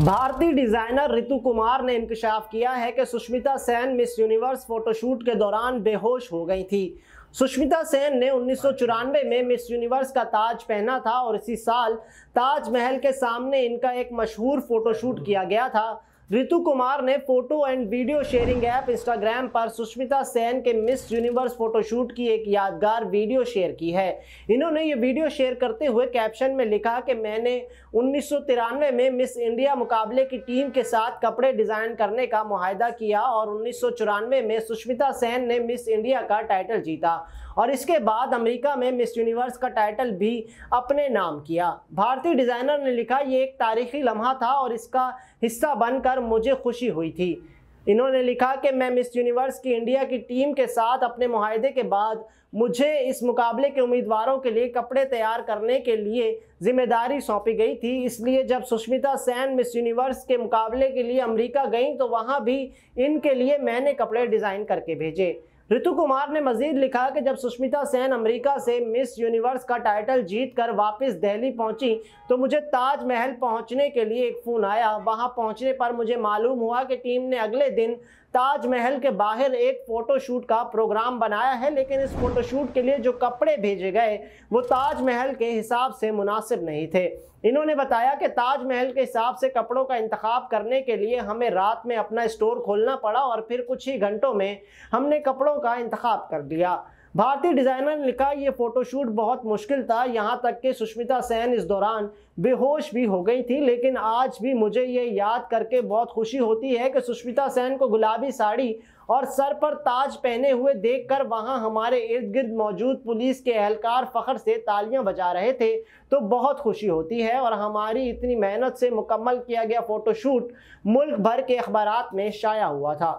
भारतीय डिजाइनर रितु कुमार ने इंकशाफ किया है कि Sushmita Sen Miss Universe photoshoot के दौरान बेहोश हो गई थी सुष्मिता सेन ने उन्नीस में मिस यूनिवर्स का ताज पहना था और इसी साल ताजमहल के सामने इनका एक मशहूर फोटोशूट किया गया था रितु कुमार ने photo and video sharing app Instagram पर सुष्मिता सेन के मिस यूनिवर्स फोटोशूट की एक यादगार वीडियो शेयर की है इन्होंने ये वीडियो शेयर करते हुए कैप्शन में लिखा कि मैंने उन्नीस में मिस इंडिया मुकाबले की टीम के साथ कपड़े डिज़ाइन करने का माहिदा किया और उन्नीस में सुष्मिता सेन ने मिस इंडिया का टाइटल जीता और इसके बाद अमेरिका में मिस यूनिवर्स का टाइटल भी अपने नाम किया भारतीय डिज़ाइनर ने लिखा ये एक तारीखी लम्हा था और इसका हिस्सा बनकर मुझे खुशी हुई थी इन्होंने लिखा कि मैं मिस यूनिवर्स की इंडिया की टीम के साथ अपने माहदे के बाद मुझे इस मुकाबले के उम्मीदवारों के लिए कपड़े तैयार करने के लिए जिम्मेदारी सौंपी गई थी इसलिए जब सुष्मिता सेन मिस यूनिवर्स के मुकाबले के लिए अमेरिका गई तो वहाँ भी इनके लिए मैंने कपड़े डिज़ाइन करके भेजे रितु कुमार ने मजीद लिखा कि जब सुष्मिता सेन अमेरिका से मिस यूनिवर्स का टाइटल जीतकर वापस दिल्ली पहुंची तो मुझे ताजमहल पहुंचने के लिए एक फ़ोन आया वहां पहुंचने पर मुझे मालूम हुआ कि टीम ने अगले दिन ताजमहल के बाहर एक फोटोशूट का प्रोग्राम बनाया है लेकिन इस फोटोशूट के लिए जो कपड़े भेजे गए वो ताजमहल के हिसाब से मुनासिब नहीं थे इन्होंने बताया कि ताजमहल के हिसाब से कपड़ों का इंतखब करने के लिए हमें रात में अपना स्टोर खोलना पड़ा और फिर कुछ ही घंटों में हमने कपड़ों का इंतखब कर दिया भारतीय डिज़ाइनर ने लिखा ये फ़ोटोशूट बहुत मुश्किल था यहाँ तक कि सुष्मिता सेन इस दौरान बेहोश भी हो गई थी लेकिन आज भी मुझे ये याद करके बहुत खुशी होती है कि सुष्मिता सेन को गुलाबी साड़ी और सर पर ताज पहने हुए देखकर वहां हमारे इर्द गिर्द मौजूद पुलिस के एहलकार फ़ख्र से तालियां बजा रहे थे तो बहुत खुशी होती है और हमारी इतनी मेहनत से मुकम्मल किया गया फ़ोटोशूट मुल्क भर के अखबार में शाया हुआ था